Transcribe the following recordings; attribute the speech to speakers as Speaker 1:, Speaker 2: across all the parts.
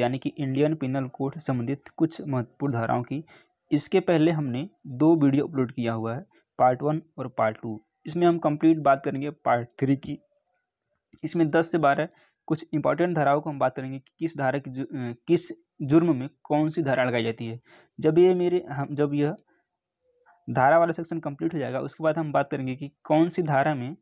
Speaker 1: यानी कि Indian penal code संबंधित कुछ महत्वपूर्ण धाराओं की इसके पहले हमने दो वीडियो अपलोड किया हुआ है पार्ट वन और पार्ट टू इसमें हम कंप्लीट बात करेंगे पार्ट थ्री की इसमें दस से बारह कुछ इंपॉर्टेंट धाराओं को हम बात करेंगे कि किस धारा की किस जुर्म में कौन सी धारा लगाई जाती है जब ये मेरे हम जब यह धारा वाला सेक्शन कंप्लीट हो जाएगा उसके बाद हम बात करेंगे कि कौन सी धारा में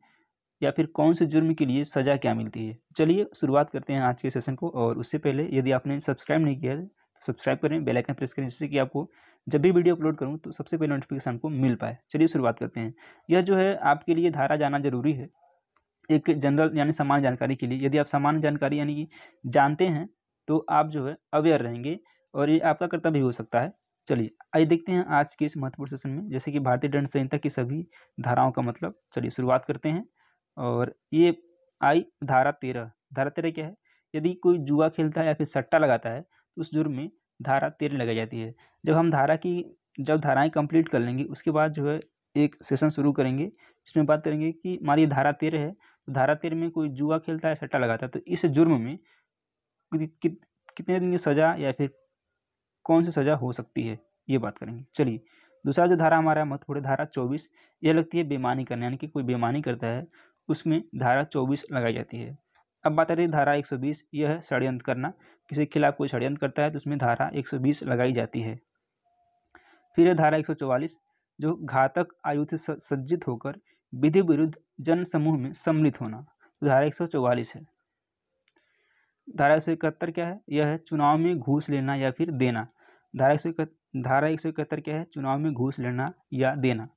Speaker 1: या फिर कौन से जुर्म के लिए सज़ा क्या मिलती है चलिए शुरुआत करते हैं आज के सेशन को और उससे पहले यदि आपने सब्सक्राइब नहीं किया है तो सब्सक्राइब करें बेल आइकन प्रेस करें जिससे कि आपको जब भी वीडियो अपलोड करूँ तो सबसे पहले नोटिफिकेशन आपको मिल पाए चलिए शुरुआत करते हैं यह जो है आपके लिए धारा जाना जरूरी है एक जनरल यानी सामान्य जानकारी के लिए यदि आप सामान्य जानकारी यानी कि जानते हैं तो आप जो है अवेयर रहेंगे और ये आपका कर्तव्य हो सकता है चलिए आइए देखते हैं आज के इस महत्वपूर्ण सेशन में जैसे कि भारतीय दंड संहिता की सभी धाराओं का मतलब चलिए शुरुआत करते हैं और ये आई धारा तेरह धारा तेरह क्या है यदि कोई जुआ खेलता है या फिर सट्टा लगाता है तो उस जुर्म में धारा तेरह लगाई जाती है जब हम धारा की जब धाराएं कंप्लीट कर लेंगे उसके बाद जो है एक सेशन शुरू करेंगे इसमें बात करेंगे कि हमारी धारा तेरह है तो धारा तेरह में कोई जुआ खेलता है सट्टा लगाता है तो इस जुर्म में कि, कि, कितने दिन की सज़ा या फिर कौन सी सज़ा हो सकती है ये बात करेंगे चलिए दूसरा जो धारा हमारा महत्वपूर्ण धारा चौबीस यह लगती है बेमानी करना यानी कि कोई बेमानी करता है उसमें धारा चौबीस लगाई जाती है अब बात आती है धारा 120 यह है षडयंत्र करना किसी के खिलाफ कोई षडयंत्र करता है तो उसमें धारा 120 लगाई जाती है फिर है धारा 144 जो घातक आयु से सज्जित होकर विधि विरुद्ध जन समूह में सम्मिलित होना तो धारा एक है धारा एक क्या है यह है चुनाव में घूस लेना या फिर देना धारा एक धारा एक क्या है चुनाव में घूस लेना या देना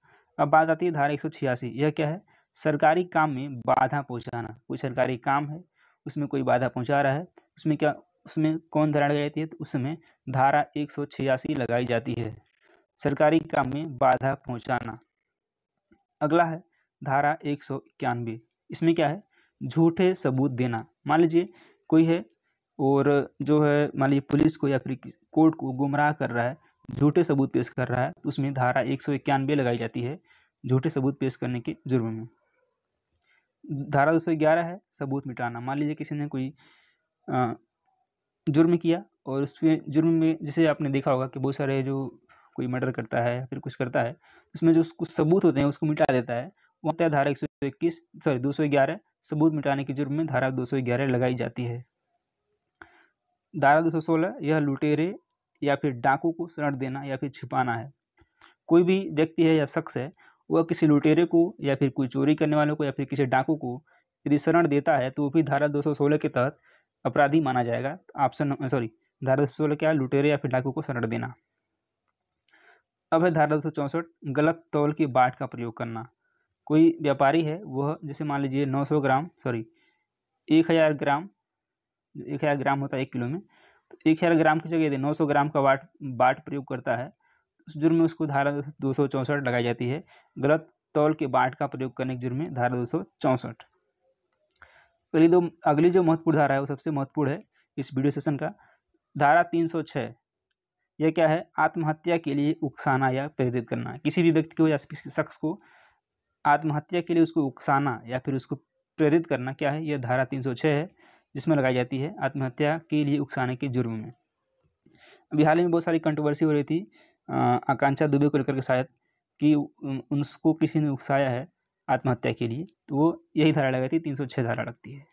Speaker 1: अब बात आती है धारा एक यह क्या है सरकारी काम में बाधा पहुंचाना कोई सरकारी काम है उसमें कोई बाधा पहुंचा रहा है उसमें क्या उसमें कौन धारा लगाई जाती है तो उसमें धारा एक सौ छियासी लगाई जाती है सरकारी काम में बाधा पहुंचाना अगला है धारा एक सौ इक्यानवे इसमें क्या है झूठे सबूत देना मान लीजिए कोई है और जो है मान लीजिए पुलिस को या फिर कोर्ट को गुमराह कर रहा है झूठे सबूत पेश कर रहा है तो उसमें धारा एक सौ इक्यानवे लगाई जाती है झूठे सबूत पेश करने के जुर्म में धारा दो सौ ग्यारह है सबूत मिटाना मान लीजिए किसी ने कोई जुर्म किया और उसमें जुर्म में जैसे आपने देखा होगा कि बहुत सारे जो कोई मर्डर करता है फिर कुछ करता है उसमें जो कुछ सबूत होते हैं उसको मिटा देता है वो होता है धारा एक सौ इक्कीस सॉरी दो सौ ग्यारह सबूत मिटाने के जुर्म में धारा दो सौ ग्यारह लगाई जाती है धारा दो सौ सोलह यह लुटेरे या फिर डाकू को शरण देना या फिर छिपाना है कोई भी व्यक्ति है या शख्स है वह किसी लुटेरे को या फिर कोई चोरी करने वाले को या फिर किसी डाकू को यदि शरण देता है तो वो भी धारा 216 के तहत अपराधी माना जाएगा ऑप्शन सॉरी धारा दो सौ क्या लुटेरे या फिर डाकू को शरण देना अब है धारा दो गलत तौल की बाट का प्रयोग करना कोई व्यापारी है वह जैसे मान लीजिए 900 ग्राम सॉरी एक हज़ार ग्राम एक हज़ार ग्राम होता है एक किलो में तो एक हज़ार ग्राम की जगह यदि 900 ग्राम का बाट बाट प्रयोग करता है उस जुर्म में उसको धारा दो सौ चौंसठ लगाई जाती है गलत तौल के बाट का प्रयोग करने के जुर्म में धारा दो सौ चौंसठ अगली दो अगली जो महत्वपूर्ण धारा है वो सबसे महत्वपूर्ण है इस वीडियो सेशन का धारा तीन सौ छः यह क्या है आत्महत्या के लिए उकसाना या प्रेरित करना किसी भी व्यक्ति को या किसी शख्स को आत्महत्या के लिए उसको उकसाना या फिर उसको प्रेरित करना क्या है यह धारा तीन सौ छः है जिसमें लगाई जाती है आत्महत्या के लिए उकसाने के जुर्म में अभी हाल ही में बहुत सारी कंट्रोवर्सी हो रही थी आकांक्षा दुबे को लेकर के शायद कि उसको किसी ने उकसाया है आत्महत्या के लिए तो वो यही धारा लगाती है तीन सौ छः धारा लगती है